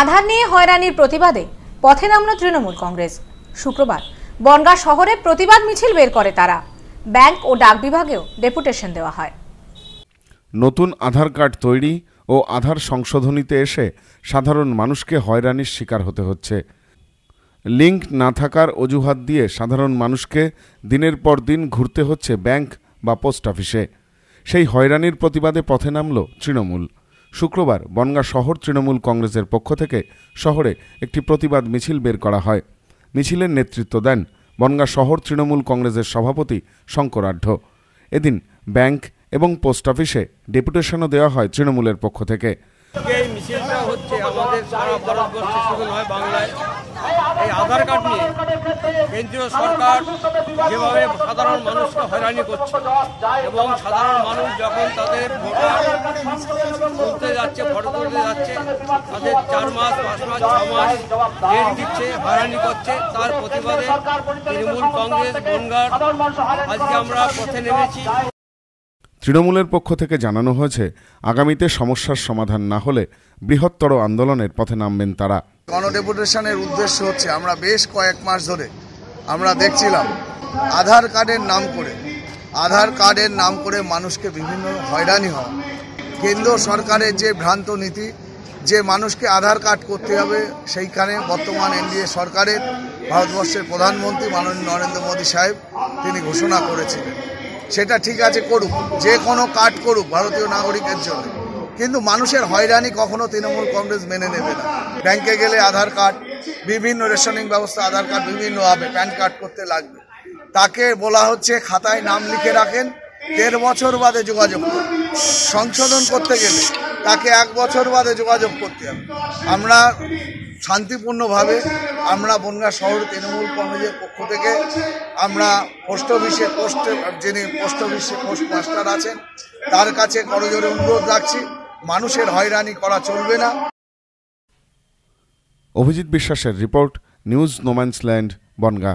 আধার নিয়ে হয়রানির প্রতিবাদে পথে নামল তৃণমূল কংগ্রেস শুক্রবার বনগা শহরে প্রতিবাদ মিছিল বের করে তারা ব্যাংক ও ডাক বিভাগেও ডেপুটেশন দেওয়া হয় নতুন আধার কার্ড তৈরি ও আধার সংশোধনীতে এসে সাধারণ মানুষকে হয়রানির শিকার হতে হচ্ছে লিঙ্ক না থাকার অজুহাত দিয়ে সাধারণ মানুষকে দিনের পর দিন ঘুরতে হচ্ছে ব্যাংক বা পোস্ট অফিসে সেই হয়রানির প্রতিবাদে পথে নামল তৃণমূল শুক্রবার বনগাঁ শহর তৃণমূল কংগ্রেসের পক্ষ থেকে শহরে একটি প্রতিবাদ মিছিল বের করা হয় মিছিলের নেতৃত্ব দেন বনগাঁ শহর তৃণমূল কংগ্রেসের সভাপতি শঙ্করাঢ্য এদিন ব্যাংক এবং পোস্ট অফিসে ডেপুটেশনও দেওয়া হয় তৃণমূলের পক্ষ থেকে এই আধার কার্ড নিয়ে কেন্দ্রীয় সরকার যেভাবে সাধারণ মানুষকে হয়রানি করছে এবং সাধারণ মানুষ যখন তাদের ভোটার যাচ্ছে ফটো তুলতে যাচ্ছে তাদের চার মাস পাঁচ মাস ছ মাস জেল দিচ্ছে হয়রানি করছে তার প্রতিবাদে তৃণমূল কংগ্রেস বনগার আজকে আমরা পথে নেমেছি তৃণমূলের পক্ষ থেকে জানানো হয়েছে আগামীতে সমস্যার সমাধান না হলে বৃহত্তর আন্দোলনের পথে নামবেন তারা গণডেপুটেশনের উদ্দেশ্য হচ্ছে আমরা বেশ কয়েক মাস ধরে আমরা দেখছিলাম আধার কার্ডের নাম করে আধার কার্ডের নাম করে মানুষকে বিভিন্ন হয়রানি হয় কেন্দ্র সরকারের যে ভ্রান্ত নীতি যে মানুষকে আধার কার্ড করতে হবে সেইখানে বর্তমান এনডিএ সরকারের ভারতবর্ষের প্রধানমন্ত্রী মাননীয় নরেন্দ্র মোদী সাহেব তিনি ঘোষণা করেছিলেন সেটা ঠিক আছে করুক যে কোনো কার্ড করুক ভারতীয় নাগরিকের জন্য কিন্তু মানুষের হয়রানি কখনো তৃণমূল কংগ্রেস মেনে নেবে না ব্যাংকে গেলে আধার কার্ড বিভিন্ন রেশনিং ব্যবস্থা আধার কার্ড বিভিন্নভাবে প্যান কার্ড করতে লাগবে তাকে বলা হচ্ছে খাতায় নাম লিখে রাখেন দেড় বছর বাদে যোগাযোগ সংশোধন করতে গেলে তাকে এক বছর বাদে যোগাযোগ করতে হবে আমরা শান্তিপূর্ণভাবে আমরা বনগা শহর তৃণমূল কংগ্রেসের পক্ষ থেকে আমরা পোস্ট অফিসে পোস্ট যিনি পোস্ট অফিসে পোস্ট মাস্টার আছেন তার কাছে করজোরে অনুরোধ রাখছি মানুষের হয়রানি করা চলবে না অভিজিৎ বিশ্বাসের রিপোর্ট নিউজ নোম্যান্সল্যান্ড বনগা